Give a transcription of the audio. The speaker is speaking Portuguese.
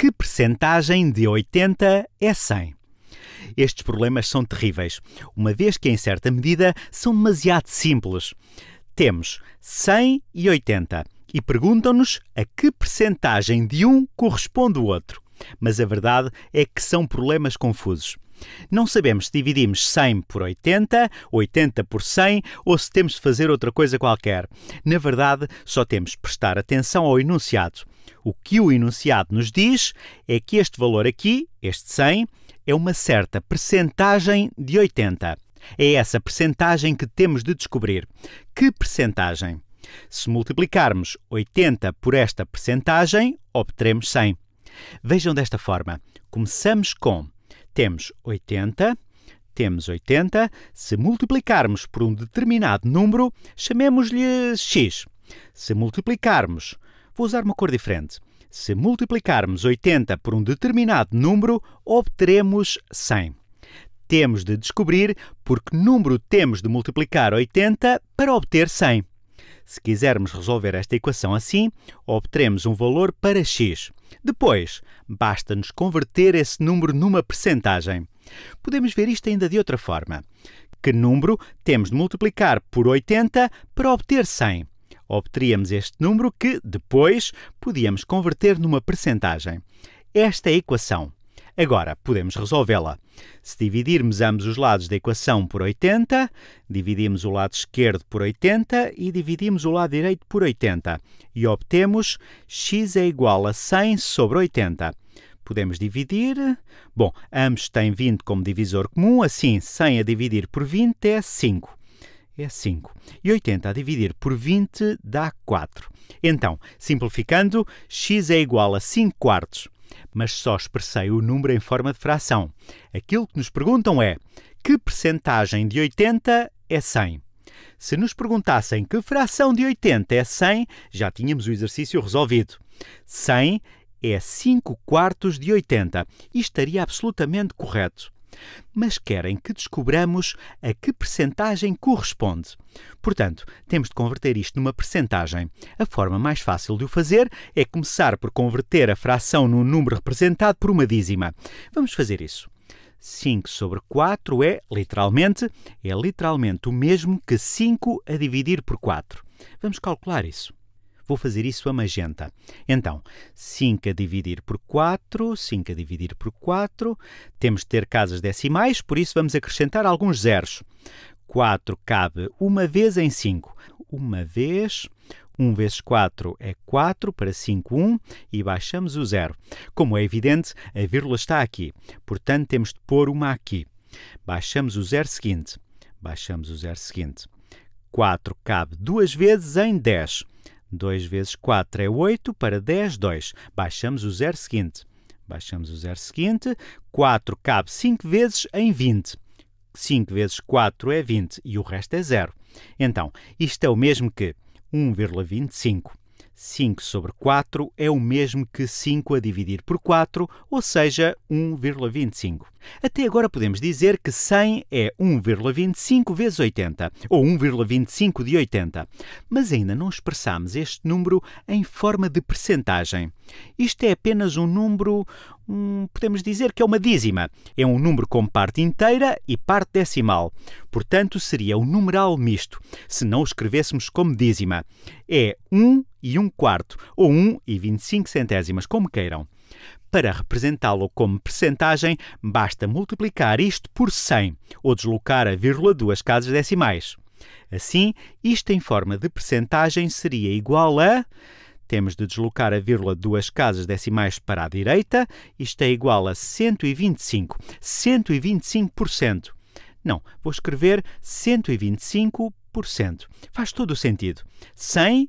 que percentagem de 80 é 100? Estes problemas são terríveis, uma vez que, em certa medida, são demasiado simples. Temos 100 e 80 e perguntam-nos a que percentagem de um corresponde o outro. Mas a verdade é que são problemas confusos. Não sabemos se dividimos 100 por 80, 80 por 100 ou se temos de fazer outra coisa qualquer. Na verdade, só temos de prestar atenção ao enunciado. O que o enunciado nos diz é que este valor aqui, este 100, é uma certa percentagem de 80. É essa percentagem que temos de descobrir. Que percentagem? Se multiplicarmos 80 por esta percentagem, obteremos 100. Vejam desta forma. Começamos com temos 80, temos 80, se multiplicarmos por um determinado número, chamemos-lhe x. Se multiplicarmos Vou usar uma cor diferente. Se multiplicarmos 80 por um determinado número, obteremos 100. Temos de descobrir por que número temos de multiplicar 80 para obter 100. Se quisermos resolver esta equação assim, obteremos um valor para x. Depois, basta-nos converter esse número numa percentagem. Podemos ver isto ainda de outra forma. Que número temos de multiplicar por 80 para obter 100? Obteríamos este número que depois podíamos converter numa percentagem. Esta é a equação. Agora, podemos resolvê-la. Se dividirmos ambos os lados da equação por 80, dividimos o lado esquerdo por 80 e dividimos o lado direito por 80 e obtemos x é igual a 100 sobre 80. Podemos dividir. Bom, ambos têm 20 como divisor comum, assim 100 a dividir por 20 é 5 é 5. E 80 a dividir por 20 dá 4. Então, simplificando, x é igual a 5 quartos, mas só expressei o número em forma de fração. Aquilo que nos perguntam é que percentagem de 80 é 100? Se nos perguntassem que fração de 80 é 100, já tínhamos o exercício resolvido. 100 é 5 quartos de 80 e estaria absolutamente correto mas querem que descobramos a que percentagem corresponde. Portanto, temos de converter isto numa percentagem. A forma mais fácil de o fazer é começar por converter a fração num número representado por uma dízima. Vamos fazer isso. 5 sobre 4 é, literalmente, é literalmente o mesmo que 5 a dividir por 4. Vamos calcular isso. Vou fazer isso a magenta. Então, 5 a dividir por 4, 5 a dividir por 4. Temos de ter casas decimais, por isso vamos acrescentar alguns zeros. 4 cabe uma vez em 5. Uma vez. 1 vezes 4 é 4, para 5, 1, e baixamos o zero. Como é evidente, a vírgula está aqui, portanto temos de pôr uma aqui. Baixamos o zero seguinte. Baixamos o zero seguinte. 4 cabe duas vezes em 10. 2 vezes 4 é 8, para 10, 2. Baixamos o zero seguinte. Baixamos o zero seguinte. 4 cabe 5 vezes em 20. 5 vezes 4 é 20 e o resto é zero. Então, isto é o mesmo que 1,25. 5 sobre 4 é o mesmo que 5 a dividir por 4, ou seja, 1,25. Até agora podemos dizer que 100 é 1,25 vezes 80, ou 1,25 de 80, mas ainda não expressamos este número em forma de percentagem. Isto é apenas um número, podemos dizer que é uma dízima. É um número com parte inteira e parte decimal. Portanto, seria um numeral misto, se não o escrevêssemos como dízima. É 1 e 1 quarto, ou 1 e 25 centésimas, como queiram. Para representá-lo como percentagem, basta multiplicar isto por 100 ou deslocar a vírgula duas casas decimais. Assim, isto em forma de percentagem seria igual a temos de deslocar a vírgula duas casas decimais para a direita, isto é igual a 125, 125%. Não, vou escrever 125%. Faz todo o sentido. 100